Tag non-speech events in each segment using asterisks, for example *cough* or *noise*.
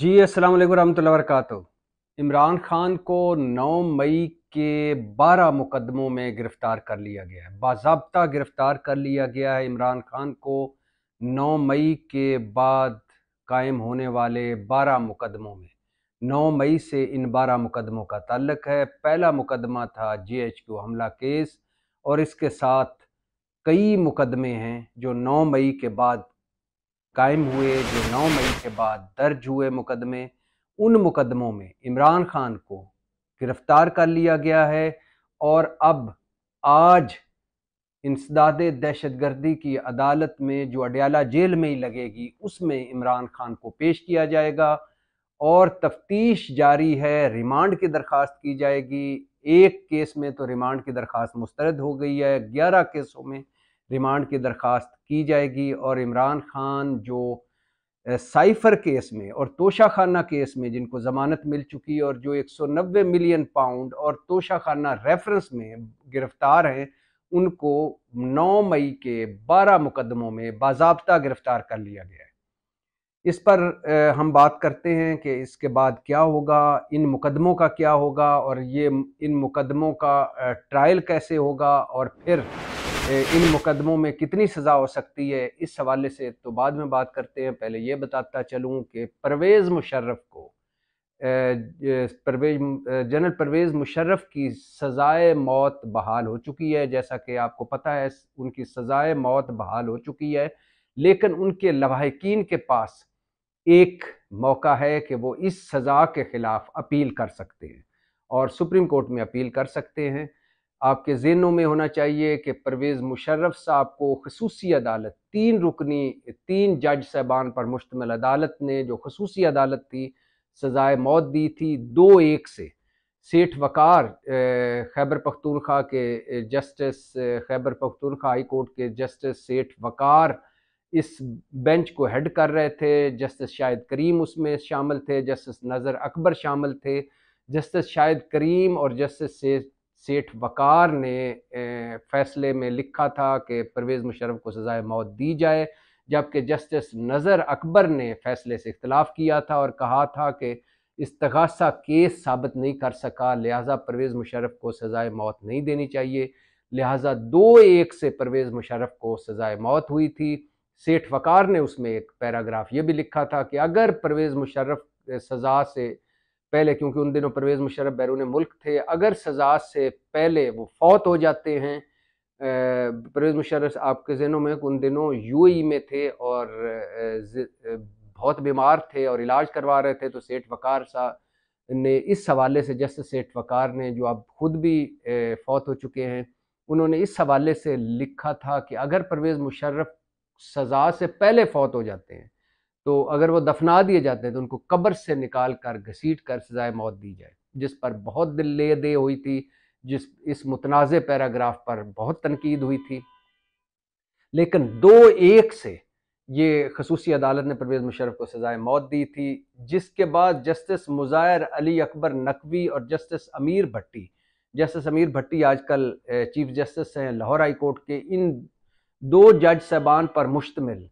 जी असल वालेकुम रहमतुल्लाह इमरान खान को 9 मई के 12 मुकदमों में गिरफ़्तार कर लिया गया है बाबा गिरफ़्तार कर लिया गया है इमरान खान को 9 मई के बाद कायम होने वाले 12 मुकदमों में 9 मई से इन 12 मुकदमों का ताल्लक है पहला मुकदमा था जीएचक्यू हमला केस और इसके साथ कई मुकदमे हैं जो 9 मई के बाद कायम हुए जो 9 मई के बाद दर्ज हुए मुकदमे उन मुकदमों में इमरान खान को गिरफ्तार कर लिया गया है और अब आज इंसदाद दहशतगर्दी की अदालत में जो अडयाला जेल में ही लगेगी उसमें इमरान खान को पेश किया जाएगा और तफ्तीश जारी है रिमांड की दरख्वास्त की जाएगी एक केस में तो रिमांड की दरख्वास्त मुस्तरद हो गई है ग्यारह केसों में रिमांड की दरख्वास्त की जाएगी और इमरान खान जो साइफर केस में और तोशा खाना केस में जिनको ज़मानत मिल चुकी और जो 190 मिलियन पाउंड और तोशा खाना रेफरेंस में गिरफ्तार हैं उनको 9 मई के 12 मुकदमों में बाबा गिरफ्तार कर लिया गया है इस पर हम बात करते हैं कि इसके बाद क्या होगा इन मुकदमों का क्या होगा और ये इन मुकदमों का ट्रायल कैसे होगा और फिर इन मुकदमों में कितनी सज़ा हो सकती है इस हवाले से तो बाद में बात करते हैं पहले ये बताता चलूँ कि परवेज़ मुशर्रफ को परवेज जनरल परवेज़ मुशर्रफ की सज़ाए मौत बहाल हो चुकी है जैसा कि आपको पता है उनकी सज़ाए मौत बहाल हो चुकी है लेकिन उनके लवाकिन के पास एक मौका है कि वो इस सज़ा के ख़िलाफ़ अपील कर सकते हैं और सुप्रीम कोर्ट में अपील कर सकते हैं आपके जहनों में होना चाहिए कि परवेज़ मुशर्रफ साहब को खसूसी अदालत तीन रुकनी तीन जज साहबान पर मुश्तमिल अदालत ने जो खसूसी अदालत थी सजाए मौत दी थी दो एक से सेठ वकार खैबर पख्तूनख्वा के justice Khyber Pakhtunkhwa high court के जस्टिस सेठ वकार इस बेंच को हेड कर रहे थे जस्टिस शाहिद करीम उसमें शामिल थे जस्टिस नज़र अकबर शामिल थे जस्टिस शाहिद करीम और जस्टिस सेठ सेठ वकार ने फैसले में लिखा था कि परवेज़ मुशरफ को सज़ाए मौत दी जाए जबकि जस्टिस नज़र अकबर ने फैसले से इख्तलाफ किया था और कहा था कि इसतगासा केस साबित नहीं कर सका लिहाजा परवेज़ मुशरफ़ को सज़ाए मौत नहीं देनी चाहिए लिहाजा दो एक से परवेज़ मुशरफ को सज़ाए मौत हुई थी सेठ वकार ने उसमें एक पैराग्राफ ये भी लिखा था कि अगर परवेज़ मुशरफ सज़ा से पहले क्योंकि उन दिनों परवेज़ मुशरफ बैरून मुल्क थे अगर सजा से पहले वो फौत हो जाते हैं परवेज़ मुशरफ आपके जहनों में उन दिनों यू में थे और बहुत बीमार थे और इलाज करवा रहे थे तो सेठ वकार सा ने इस हवाले से जस्ट सेठ वकार ने जो अब खुद भी फौत हो चुके हैं उन्होंने इस हवाले से लिखा था कि अगर परवेज़ मुशर्रफ सजा से पहले फौत हो जाते हैं तो अगर वो दफना दिए जाते हैं तो उनको कब्र से निकाल कर घसीट कर सजाए मौत दी जाए जिस पर बहुत दिल ले दे हुई थी जिस इस मुतनाज़ पैराग्राफ पर बहुत तनकीद हुई थी लेकिन दो एक से ये खसूसी अदालत ने परवेज़ मुशरफ को सजाए मौत दी थी जिसके बाद जस्टिस मुजाहिर अली अकबर नकवी और जस्टिस अमीर भट्टी जस्टिस अमीर भट्टी आजकल चीफ जस्टिस हैं लाहौर हाई कोर्ट के इन दो जज साहबान पर मुश्तमिल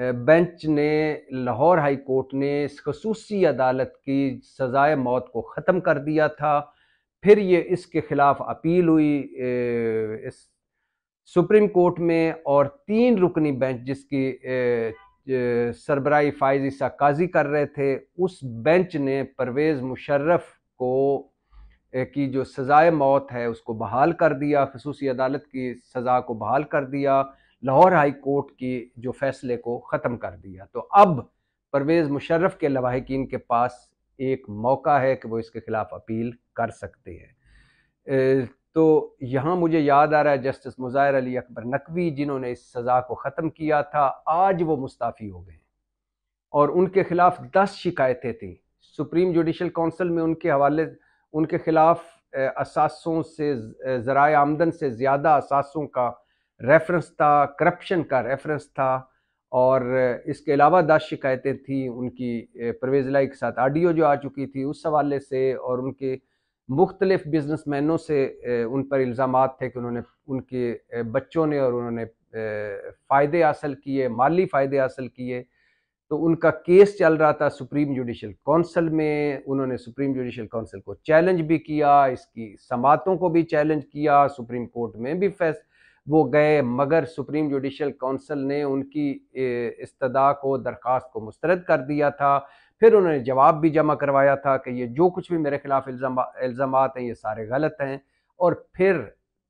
बेंच ने लाहौर हाई कोर्ट ने इस खसूसी अदालत की सज़ाए मौत को ख़त्म कर दिया था फिर ये इसके ख़िलाफ़ अपील हुई इस सुप्रीम कोर्ट में और तीन रुकनी बेंच जिसकी सरबराई फायज ईसा काजी कर रहे थे उस बेंच ने परवेज़ मुशर्रफ को की जो सज़ाए मौत है उसको बहाल कर दिया खसूसी अदालत की सज़ा को बहाल कर दिया लाहौर हाई कोर्ट के जो फैसले को ख़त्म कर दिया तो अब परवेज़ मुशर्रफ के लवाकिन के पास एक मौका है कि वो इसके ख़िलाफ़ अपील कर सकते हैं तो यहाँ मुझे याद आ रहा है जस्टिस मुजाहिर अली अकबर नकवी जिन्होंने इस सज़ा को ख़त्म किया था आज वो मुस्ताफ़ी हो गए और उनके ख़िलाफ़ दस शिकायतें थीं सुप्रीम जुडिशल काउंसिल में उनके हवाले उनके ख़िलाफ़ असासों से ज़रा आमदन से ज़्यादा असासों का रेफरेंस था करप्शन का रेफरेंस था और इसके अलावा दस शिकायतें थी उनकी परवेज लाई के साथ आडियो जो आ चुकी थी उस हवाले से और उनके मुख्तलिफ बिजनेसमैनों से उन पर इल्ज़ाम थे कि उन्होंने उनके बच्चों ने और उन्होंने फ़ायदे हासिल किए माली फ़ायदे हासिल किए तो उनका केस चल रहा था सुप्रीम जुडिशल कौंसिल में उन्होंने सुप्रीम जुडिशल कौंसिल को चैलेंज भी किया इसकी समातों को भी चैलेंज किया सुप्रीम कोर्ट में भी फैस वो गए मगर सुप्रीम जुडिशल काउंसिल ने उनकी इस्तदा को दरख्वास्त को मुस्तरद कर दिया था फिर उन्होंने जवाब भी जमा करवाया था कि ये जो कुछ भी मेरे खिलाफ इल्ज़ाम हैं ये सारे गलत हैं और फिर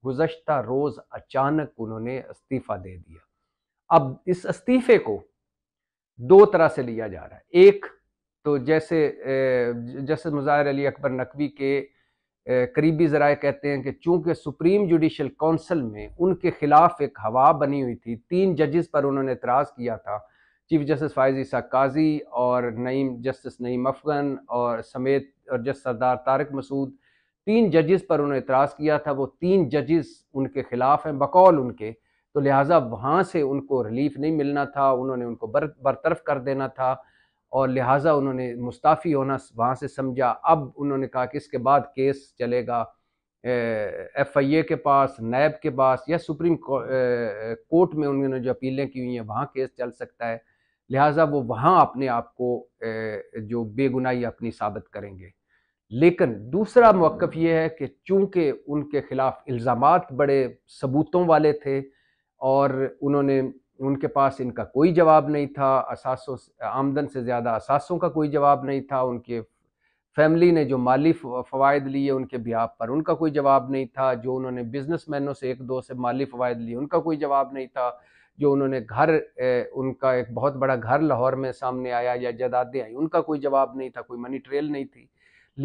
गुजशत रोज़ अचानक उन्होंने इस्तीफ़ा दे दिया अब इस इस्तीफ़े को दो तरह से लिया जा रहा है एक तो जैसे जैसे मुजाहिर अली अकबर नकवी के करीबी जराए कहते हैं कि चूंकि सुप्रीम जुडिशल काउंसिल में उनके खिलाफ एक हवा बनी हुई थी तीन जजेस पर उन्होंने एतराज़ किया था चीफ जस्टिस फायज ईसा काजी और नईम जस्टिस नईम अफगन और समेत और जस्ट सरदार तारक मसूद तीन जजेस पर उन्होंने एतराज़ किया था वो तीन जजेस उनके ख़िलाफ़ हैं बकौल उनके तो लिहाजा वहाँ से उनको रिलीफ नहीं मिलना था उन्होंने उनको बर बरतरफ कर देना था और लिहाजा उन्होंने मुस्ताफ़ी होना वहाँ से समझा अब उन्होंने कहा कि इसके बाद केस चलेगा एफ आई ए के पास नैब के पास या सुप्रीम कोर्ट में उन्होंने जो अपीलें की हुई हैं वहाँ केस चल सकता है लिहाजा वो वहाँ अपने आप को जो बेगुनाही अपनी साबित करेंगे लेकिन दूसरा मौक़ ये है कि चूँकि उनके ख़िलाफ़ इल्ज़ाम बड़े सबूतों वाले थे और उन्होंने उनके पास इनका कोई जवाब नहीं था असासों आमदन से ज़्यादा असासों का कोई जवाब नहीं था उनके फैमिली ने जो माली फ़वाद लिए उनके ब्याह पर उनका कोई जवाब नहीं था जो उन्होंने बिजनेस मैनों से एक दो से माली फ़वाद लिए उनका कोई जवाब नहीं था जो उन्होंने घर ए, उनका एक बहुत बड़ा घर लाहौर में सामने आया या जदादें आई उनका कोई जवाब नहीं था कोई मनी ट्रेल नहीं थी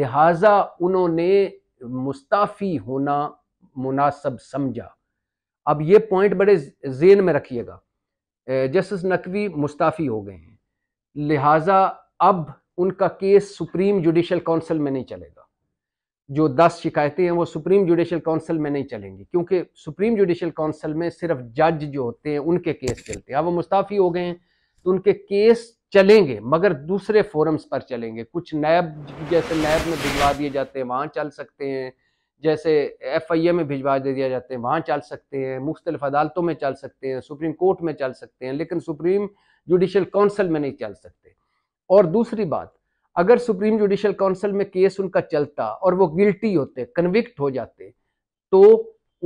लिहाजा उन्होंने मुस्ताफ़ी होना मुनासब समझा अब ये पॉइंट बड़े जेन में रखिएगा जस्टिस नकवी मुस्ताफ़ी हो गए हैं लिहाजा अब उनका केस सुप्रीम जुडिशल काउंसिल में नहीं चलेगा जो दस शिकायतें हैं वो सुप्रीम जुडिशल काउंसिल में नहीं चलेंगी क्योंकि सुप्रीम जुडिशल काउंसिल में सिर्फ जज जो होते हैं उनके केस चलते हैं अब वो मुस्ताफ़ी हो गए हैं तो उनके केस चलेंगे मगर दूसरे फोरम्स पर चलेंगे कुछ नैब जैसे नैब में भिजवा दिए जाते हैं वहाँ चल सकते हैं जैसे एफ आई ए में भिजवा दे दिया जाते हैं वहाँ चल सकते हैं मुख्तलिफ अदालतों में चल सकते हैं सुप्रीम कोर्ट में चल सकते हैं लेकिन सुप्रीम जुडिशल काउंसिल में नहीं चल सकते और दूसरी बात अगर सुप्रीम जुडिशल काउंसिल में केस उनका चलता और वो गिल्टी होते कन्विक्ट हो जाते तो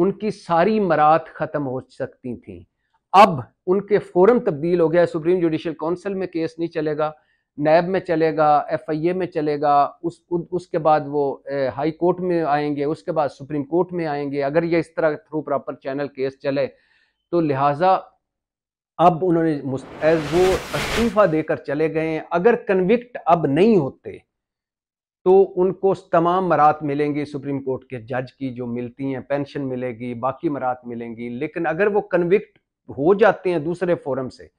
उनकी सारी मरात ख़त्म हो सकती थी अब उनके फोरम तब्दील हो गया सुप्रीम जुडिशल काउंसिल में केस नहीं चलेगा नैब में चलेगा एफआईए में चलेगा उस उ, उसके बाद वो ए, हाई कोर्ट में आएंगे उसके बाद सुप्रीम कोर्ट में आएंगे अगर ये इस तरह थ्रू प्रॉपर चैनल केस चले तो लिहाजा अब उन्होंने वो इस्तीफा देकर चले गए अगर कन्विक्ट अब नहीं होते तो उनको तमाम मरात मिलेंगी सुप्रीम कोर्ट के जज की जो मिलती हैं पेंशन मिलेगी बाकी मरात मिलेंगी लेकिन अगर वो कन्विक्ट हो जाते हैं दूसरे फोरम से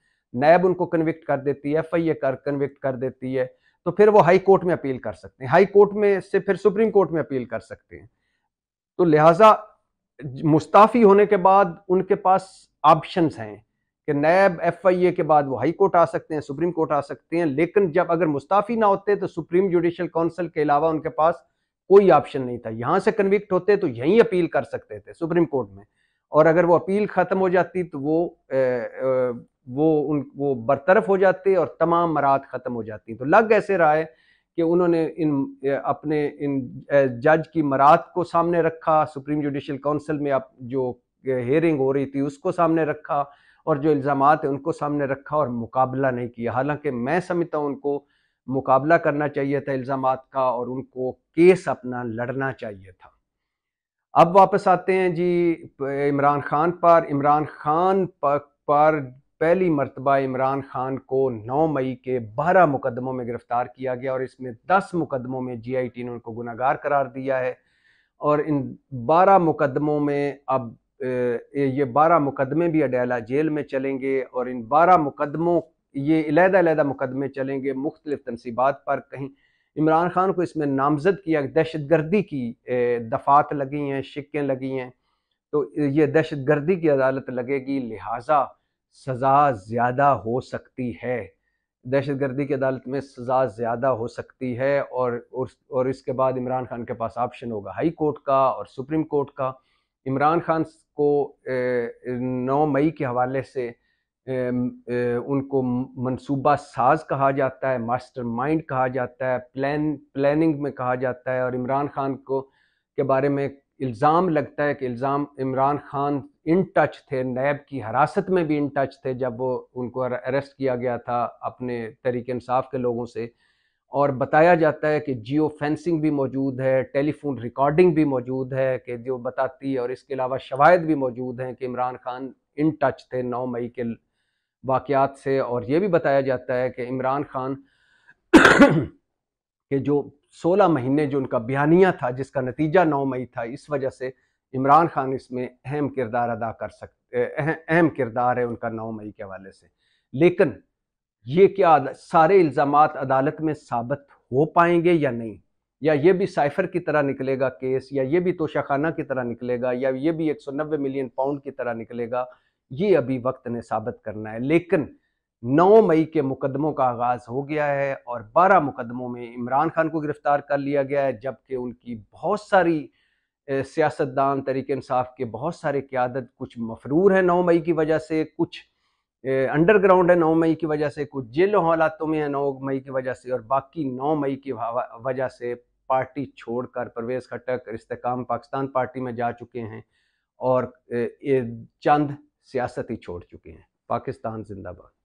नैब उनको कन्विक्ट कर देती है एफ कर कन्विक्ट कर देती है तो फिर वो हाई कोर्ट में अपील कर सकते हैं हाई कोर्ट में से फिर सुप्रीम कोर्ट में अपील कर सकते हैं तो लिहाजा मुस्ताफ़ी होने के बाद उनके पास ऑप्शन हैं कि नैब एफ आई ए के बाद वो हाई कोर्ट आ सकते हैं सुप्रीम कोर्ट आ सकते हैं लेकिन जब अगर मुस्ताफ़ी ना होते तो सुप्रीम जुडिशल काउंसिल के अलावा उनके पास कोई ऑप्शन नहीं था यहां से कन्विक्ट होते तो यहीं अपील कर सकते थे सुप्रीम कोर्ट में और अगर वो अपील ख़त्म हो जाती तो वो वो उन वो बरतरफ हो जाते और तमाम मराहत ख़त्म हो जाती तो लग ऐसे रहा है कि उन्होंने इन अपने इन जज की मरात को सामने रखा सुप्रीम जुडिशल काउंसिल में आप जो हेयरिंग हो रही थी उसको सामने रखा और जो इल्ज़ाम है उनको सामने रखा और मुकाबला नहीं किया हालांकि मैं समझता हूँ उनको मुकाबला करना चाहिए था इल्ज़ाम का और उनको केस अपना लड़ना चाहिए था अब वापस आते हैं जी इमरान खान पर इमरान खान पर, पर पहली मरतबा इमरान खान को 9 मई के 12 मुकदमों में गिरफ्तार किया गया और इसमें 10 मुकदमों में जीआईटी ने उनको गुनागार करार दिया है और इन 12 मुकदमों में अब ये 12 मुकदमे भी अडैला जेल में चलेंगे और इन 12 मुकदमों ये अलहदा मुकदमे चलेंगे मुख्तलिफ तनसीबात पर कहीं इमरान खान को इसमें नामजद किया दहशत गर्दी की दफात लगी हैं शिक्कें लगी हैं तो ये दहशत गर्दी की अदालत लगेगी लिहाजा सज़ा ज़्यादा हो सकती है दहशत गर्दी की अदालत में सज़ा ज़्यादा हो सकती है और और इसके बाद इमरान खान के पास ऑप्शन होगा हाई कोर्ट का और सुप्रीम कोर्ट का इमरान खान को नौ मई के हवाले से उनको मनसूबा साज कहा जाता है मास्टर माइंड कहा जाता है प्लान प्लानिंग में कहा जाता है और इमरान खान को के बारे में इल्ज़ाम लगता है कि इल्ज़ाम इमरान खान इन टच थे नैब की हिरासत में भी इन टच थे जब वो उनको अरेस्ट किया गया था अपने तरीके इंसाफ के लोगों से और बताया जाता है कि जियो फेंसिंग भी मौजूद है टेलीफोन रिकॉर्डिंग भी मौजूद है कि जो बताती है और इसके अलावा शवायद भी मौजूद हैं कि इमरान खान इन टच थे नौ मई के वाक़ात से और ये भी बताया जाता है कि इमरान खान *coughs* के जो 16 महीने जो उनका बयानिया था जिसका नतीजा 9 मई था इस वजह से इमरान खान इसमें अहम किरदार अदा कर सकते अहम किरदार है उनका 9 मई के हवाले से लेकिन ये क्या सारे इल्ज़ाम अदालत में साबित हो पाएंगे या नहीं या ये भी साइफर की तरह निकलेगा केस या ये भी तोशाखाना की तरह निकलेगा या ये भी एक सौ नब्बे मिलियन पाउंड की तरह निकलेगा ये अभी वक्त ने साबित करना है लेकिन नौ मई के मुकदमों का आगाज़ हो गया है और बारह मुकदमों में इमरान खान को गिरफ़्तार कर लिया गया है जबकि उनकी बहुत सारी सियासतदान तरीके इंसाफ के बहुत सारे क्यादत कुछ मफरूर हैं नौ मई की वजह से कुछ अंडरग्राउंड है नौ मई की वजह से कुछ जेल हालातों में है नौ मई की वजह से और बाकी नौ मई की वजह से पार्टी छोड़कर परवेज़ खटक इस्तेकाम पाकिस्तान पार्टी में जा चुके हैं और चंद सियासत ही छोड़ चुके हैं पाकिस्तान जिंदाबाद